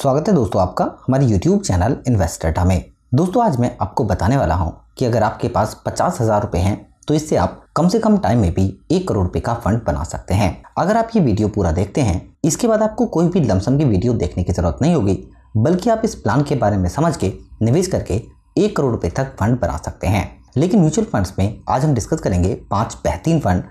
स्वागत है दोस्तों आपका हमारे YouTube चैनल इन्वेस्टेटा में दोस्तों आज मैं आपको बताने वाला हूँ कि अगर आपके पास पचास हज़ार रुपये हैं तो इससे आप कम से कम टाइम में भी एक करोड़ रुपये का फंड बना सकते हैं अगर आप ये वीडियो पूरा देखते हैं इसके बाद आपको कोई भी लमसम की वीडियो देखने की ज़रूरत नहीं होगी बल्कि आप इस प्लान के बारे में समझ के निवेश करके एक करोड़ रुपये तक फंड बना सकते हैं लेकिन म्यूचुअल फंड्स में आज हम डिस्कस करेंगे पाँच बेहतरीन फंड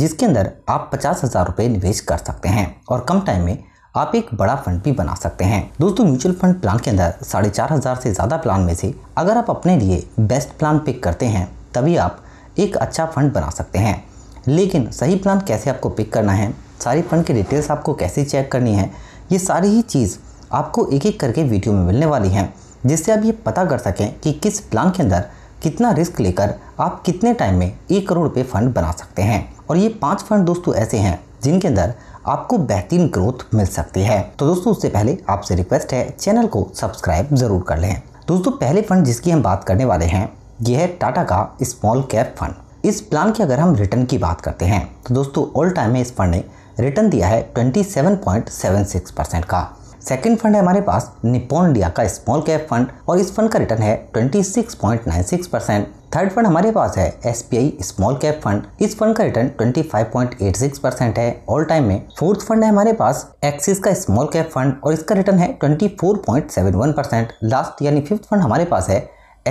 जिसके अंदर आप पचास हज़ार रुपये निवेश कर सकते हैं और कम टाइम में आप एक बड़ा फंड भी बना सकते हैं दोस्तों म्यूचुअल फंड प्लान के अंदर साढ़े चार हजार से ज़्यादा प्लान में से अगर आप अपने लिए बेस्ट प्लान पिक करते हैं तभी आप एक अच्छा फंड बना सकते हैं लेकिन सही प्लान कैसे आपको पिक करना है सारी फंड की डिटेल्स आपको कैसे चेक करनी है ये सारी ही चीज़ आपको एक एक करके वीडियो में मिलने वाली है जिससे आप ये पता कर सकें कि किस प्लान के अंदर कितना रिस्क लेकर आप कितने टाइम में एक करोड़ रुपये फंड बना सकते हैं और ये पाँच फंड दोस्तों ऐसे हैं जिनके अंदर आपको बेहतरीन ग्रोथ मिल सकती है तो दोस्तों उससे पहले आपसे रिक्वेस्ट है चैनल को सब्सक्राइब जरूर कर लें दोस्तों पहले फंड जिसकी हम बात करने वाले हैं यह है टाटा का स्मॉल कैप फंड इस प्लान की अगर हम रिटर्न की बात करते हैं तो दोस्तों ऑल टाइम में इस फंड ने रिटर्न दिया है सिक्स परसेंट का सेकंड फंड है हमारे पास निपोन इंडिया का स्मॉल कैप फंड और इस फंड का रिटर्न है 26.96 परसेंट थर्ड फंड हमारे पास है एस स्मॉल कैप फंड इस फंड का रिटर्न 25.86 परसेंट है ऑल टाइम में फोर्थ फंड है हमारे पास एक्सिस का स्मॉल कैप फंड और इसका रिटर्न है 24.71 परसेंट लास्ट यानी फिफ्थ फंड हमारे पास है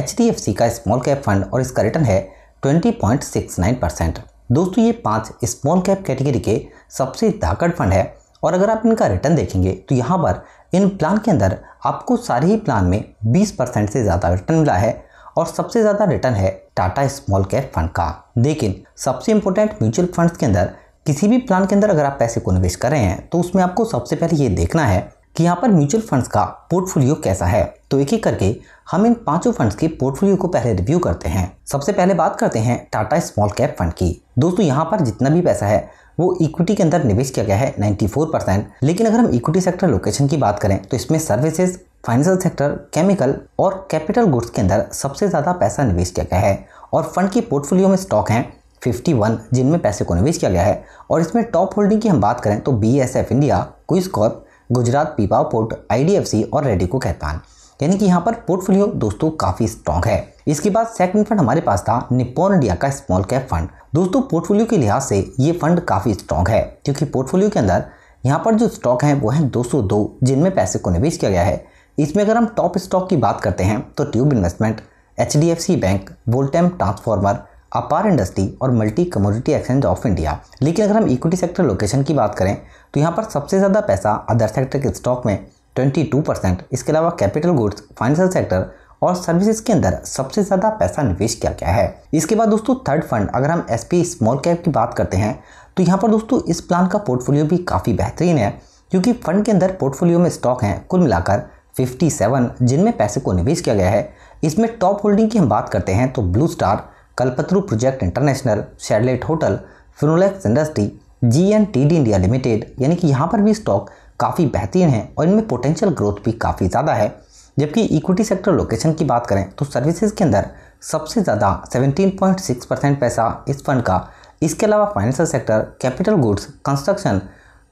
एच का स्मॉल कैप फंड और इसका रिटर्न है ट्वेंटी परसेंट दोस्तों ये पांच स्मॉल कैप कैटेगरी के सबसे धाकड़ फंड है और अगर आप इनका रिटर्न देखेंगे तो यहाँ पर इन प्लान के अंदर आपको सारे ही प्लान में 20 परसेंट से ज़्यादा रिटर्न मिला है और सबसे ज़्यादा रिटर्न है टाटा स्मॉल कैप फंड का लेकिन सबसे इंपॉर्टेंट म्यूचुअल फंड्स के अंदर किसी भी प्लान के अंदर अगर आप पैसे को निवेश कर रहे हैं तो उसमें आपको सबसे पहले ये देखना है कि यहाँ पर म्यूचुअल फंड्स का पोर्टफोलियो कैसा है तो एक एक करके हम इन पांचों फंड्स के पोर्टफोलियो को पहले रिव्यू करते हैं सबसे पहले बात करते हैं टाटा स्मॉल कैप फंड की दोस्तों यहाँ पर जितना भी पैसा है वो इक्विटी के अंदर निवेश किया गया है 94 परसेंट लेकिन अगर हम इक्विटी सेक्टर लोकेशन की बात करें तो इसमें सर्विसेज फाइनेंशियल सेक्टर केमिकल और कैपिटल गुड्स के अंदर सबसे ज़्यादा पैसा निवेश किया गया है और फंड की पोर्टफोलियो में स्टॉक हैं 51 जिनमें पैसे को निवेश किया गया है और इसमें टॉप होल्डिंग की हम बात करें तो B India Quess Corp Gujarat Pipavav Port आई और रेडिको कहतान यानी कि यहाँ पर पोर्टफोलियो दोस्तों काफी स्ट्रॉन्ग है इसके बाद सेकंड फंड हमारे पास था निपोन इंडिया का स्मॉल कैप फंड दोस्तों पोर्टफोलियो के लिहाज से ये फंड काफी स्ट्रॉन्ग है क्योंकि पोर्टफोलियो के अंदर यहाँ पर जो स्टॉक है वो सौ दो जिनमें पैसे को निवेश किया गया है इसमें अगर हम टॉप स्टॉक की बात करते हैं तो ट्यूब इन्वेस्टमेंट एच bank Voltamp transformer Apar industry और multi commodity exchange of India लेकिन अगर हम इक्विटी सेक्टर लोकेशन की बात करें तो यहाँ पर सबसे ज़्यादा पैसा अदर सेक्टर के स्टॉक में 22 परसेंट इसके अलावा कैपिटल गुड्स फाइनेंशियल सेक्टर और सर्विसेज के अंदर सबसे ज़्यादा पैसा निवेश किया गया है इसके बाद दोस्तों थर्ड फंड अगर हम एस स्मॉल कैप की बात करते हैं तो यहाँ पर दोस्तों इस प्लान का पोर्टफोलियो भी काफ़ी बेहतरीन है क्योंकि फंड के अंदर पोर्टफोलियो में स्टॉक हैं कुल मिलाकर 57 जिनमें पैसे को निवेश किया गया है इसमें टॉप होल्डिंग की हम बात करते हैं तो Blue Star Kalpataru project international Chalet hotel Finolex industry G N T D India Limited यानी कि यहाँ पर भी स्टॉक काफ़ी बेहतरीन हैं और इनमें पोटेंशियल ग्रोथ भी काफ़ी ज़्यादा है जबकि इक्विटी सेक्टर लोकेशन की बात करें तो सर्विसेज के अंदर सबसे ज़्यादा 17.6 परसेंट पैसा इस फंड का इसके अलावा financial sector capital goods construction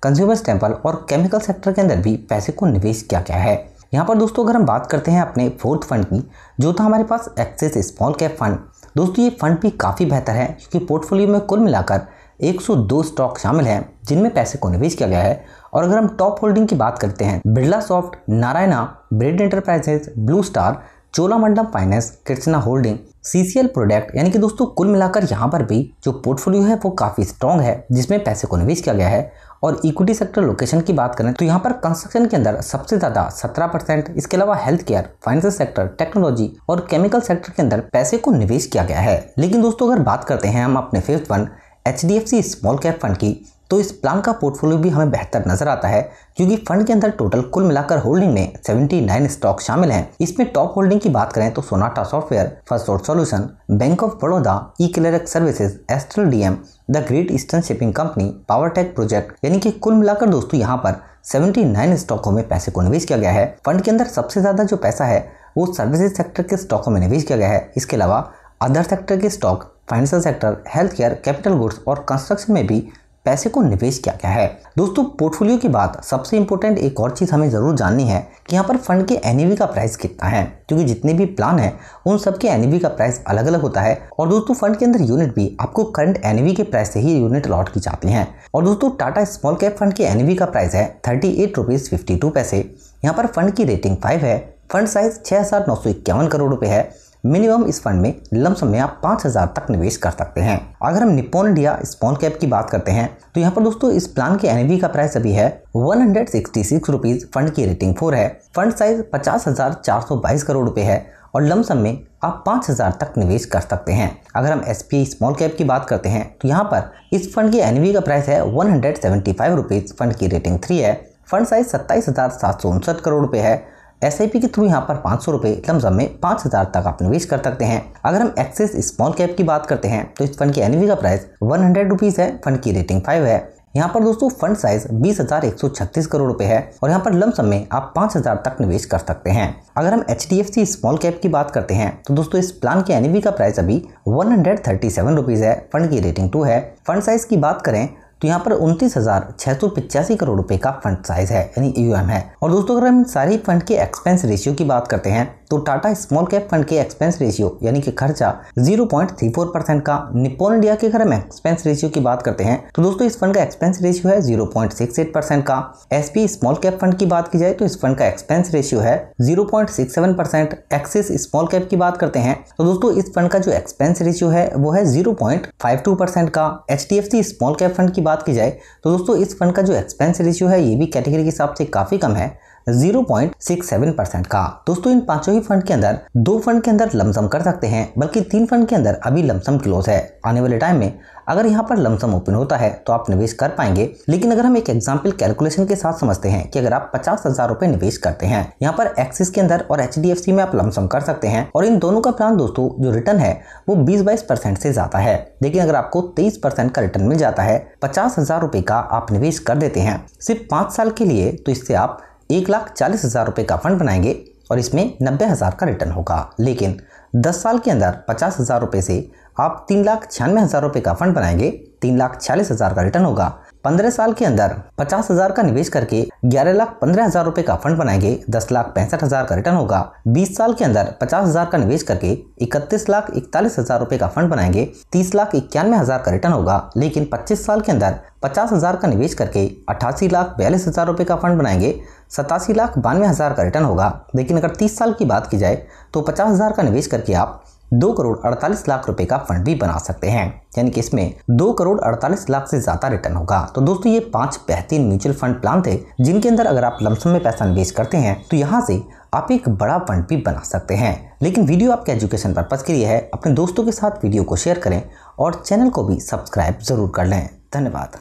consumers टेम्पल और केमिकल सेक्टर के अंदर भी पैसे को निवेश किया गया है यहाँ पर दोस्तों अगर हम बात करते हैं अपने फोर्थ फंड की जो था हमारे पास एक्सेस स्मॉल कैप फंड दोस्तों ये फंड भी काफ़ी बेहतर है क्योंकि पोर्टफोलियो में कुल मिलाकर 102 स्टॉक शामिल हैं जिनमें पैसे को निवेश किया गया है और अगर हम टॉप होल्डिंग की बात करते हैं Birlasoft Narayana Brigade enterprises Blue Star Cholamandalam finance Krishna holding CCL product यानी कि दोस्तों कुल मिलाकर यहाँ पर भी जो पोर्टफोलियो है वो काफ़ी स्ट्रॉन्ग है जिसमें पैसे को निवेश किया गया है और इक्विटी सेक्टर लोकेशन की बात करें तो यहाँ पर कंस्ट्रक्शन के अंदर सबसे ज़्यादा 17 परसेंट इसके अलावा health care financial sector technology और केमिकल सेक्टर के अंदर पैसे को निवेश किया गया है लेकिन दोस्तों अगर बात करते हैं हम अपने fifth one H D F C small cap fund की तो इस प्लान का पोर्टफोलियो भी हमें बेहतर नजर आता है क्योंकि फंड के अंदर टोटल कुल मिलाकर होल्डिंग में 79 स्टॉक शामिल हैं इसमें टॉप होल्डिंग की बात करें तो Sonata software First Solution Bank of Baroda eClerx services Astral DM the Great Eastern Shipping Company Power Tech Project यानी कि कुल मिलाकर दोस्तों यहाँ पर 79 स्टॉकों में पैसे को निवेश किया गया है फंड के अंदर सबसे ज्यादा जो पैसा है वो सर्विसेज सेक्टर के स्टॉकों में निवेश किया गया है इसके अलावा अदर सेक्टर के stock financial sector health care capital goods और कंस्ट्रक्शन में भी पैसे को निवेश किया गया है दोस्तों पोर्टफोलियो की बात सबसे इंपॉर्टेंट एक और चीज़ हमें ज़रूर जाननी है कि यहाँ पर फंड के एन e का प्राइस कितना है क्योंकि जितने भी प्लान है उन सब के एन e का प्राइस अलग अलग होता है और दोस्तों फंड के अंदर यूनिट भी आपको करंट एन e के प्राइस से ही यूनिट अलॉट की जाती हैं और दोस्तों टाटा स्मॉल कैप फंड के एन का प्राइस है thirty eight rupees fifty two पैसे यहाँ पर फंड की रेटिंग फाइव है फंड साइज छः हज़ार नौ सौ इक्यावन करोड़ रुपये है मिनिमम इस फंड में लमसम में आप पाँच हज़ार तक निवेश कर सकते हैं अगर हम निपोन इंडिया स्पॉन कैप की बात करते हैं तो यहाँ पर दोस्तों इस प्लान के एन का प्राइस अभी है one hundred sixty six rupees fund की रेटिंग फोर है फंड साइज पचास हज़ार चार सौ बाईस करोड़ रुपये है और लमसम में आप पाँच हज़ार तक निवेश कर सकते हैं अगर हम एस पी स्मॉल कैप की बात करते हैं तो यहाँ पर इस फंड की एनवी का प्राइस है one hundred seventy five rupees fund की रेटिंग थ्री है फंड साइज सत्ताईस हज़ार सात सौ उनसठ करोड़ रुपये है एस के थ्रू यहाँ पर पाँच सौ रुपये लमजम में पाँच हज़ार तक आप निवेश कर सकते हैं अगर हम एक्सेस स्मॉल कैप की बात करते हैं तो इस फंड की एनवी का प्राइस वन हंड्रेड रुपीज़ है फंड की रेटिंग फाइव है यहाँ पर दोस्तों फंड साइज बीस हजार एक सौ छत्तीस करोड़ रुपए है और यहाँ पर लमसम में आप पाँच हजार तक निवेश कर सकते हैं अगर हम H D F C small cap की बात करते हैं तो दोस्तों इस प्लान के एनवी का प्राइस अभी one hundred thirty seven rupees है फंड की रेटिंग टू है फंड साइज की बात करें तो यहाँ पर उनतीस हज़ार छह सौ पिचासी करोड़ रुपए का फंड साइज है यानी यूएम e है और दोस्तों अगर हम सारे फंड के एक्सपेंस रेशियो की बात करते हैं तो टाटा स्मॉल कैप फंड के एक्सपेंस रेशियो यानी कि खर्चा 0.34 परसेंट का निपोन इंडिया के अगर हम एक्सपेंस रेशियो की बात करते हैं तो दोस्तों इस फंड का एक्सपेंस रेशियो है 0.68 परसेंट का एस स्मॉल कैप फंड की बात की जाए तो इस फंड का एक्सपेंस रेशियो है 0.67 परसेंट एक्सिस स्मॉल कैप की बात करते हैं तो दोस्तों इस फंड का जो एक्सपेंस रेशियो है वो है जीरो का एच स्मॉल कैप फंड की बात की जाए तो दोस्तों इस फंड का जो एक्सपेंस रेशियो है ये भी कैटेगरी के हिसाब से काफ़ी कम है 0.67 परसेंट का दोस्तों इन पांचों ही फंड के अंदर दो फंड के अंदर लमसम कर सकते हैं बल्कि तीन फंड के अंदर अभी लमसम क्लोज है आने वाले टाइम में अगर यहाँ पर लमसम ओपन होता है तो आप निवेश कर पाएंगे लेकिन अगर हम एक एग्जाम्पल कैलकुलेशन के साथ समझते हैं कि अगर आप पचास हजार रूपए निवेश करते हैं यहाँ पर एक्सिस के अंदर और एच में आप लमसम कर सकते हैं और इन दोनों का प्लान दोस्तों जो रिटर्न है वो बीस बाईस परसेंट से ज्यादा है लेकिन अगर आपको तेईस परसेंट का रिटर्न मिल जाता है पचास हजार रूपए का आप निवेश कर देते हैं सिर्फ पाँच साल के लिए तो इससे आप एक लाख चालीस हज़ार रुपये का फंड बनाएंगे और इसमें नब्बे हज़ार का रिटर्न होगा लेकिन दस साल के अंदर पचास हज़ार रुपये से आप तीन लाख छियानवे हज़ार रुपये का फंड बनाएंगे तीन लाख छियालीस हज़ार का रिटर्न होगा पंद्रह साल के अंदर पचास हजार का निवेश करके ग्यारह लाख पंद्रह हजार रूपए का फंड बनाएंगे दस लाख पैंसठ हजार का रिटर्न होगा बीस साल के अंदर पचास हजार का निवेश करके इकतीस लाख इकतालीस हजार रूपए का फंड बनाएंगे तीस लाख इक्यानवे हजार का रिटर्न होगा लेकिन पच्चीस साल के अंदर पचास हजार का निवेश करके अठासी लाख बयालीस हजार रूपए का फंड बनाएंगे सतासी लाख बानवे हजार का रिटर्न होगा लेकिन अगर तीस साल की बात की जाए तो पचास हजार का निवेश करके आप दो करोड़ अड़तालीस लाख रुपए का फंड भी बना सकते हैं यानी कि इसमें दो करोड़ अड़तालीस लाख से ज्यादा रिटर्न होगा तो दोस्तों ये पांच बेहतरीन म्यूचुअल फंड प्लान थे जिनके अंदर अगर आप लमसम में पैसा इन्वेस्ट करते हैं तो यहाँ से आप एक बड़ा फंड भी बना सकते हैं लेकिन वीडियो आपके एजुकेशन पर्पज के लिए है अपने दोस्तों के साथ वीडियो को शेयर करें और चैनल को भी सब्सक्राइब जरूर कर लें धन्यवाद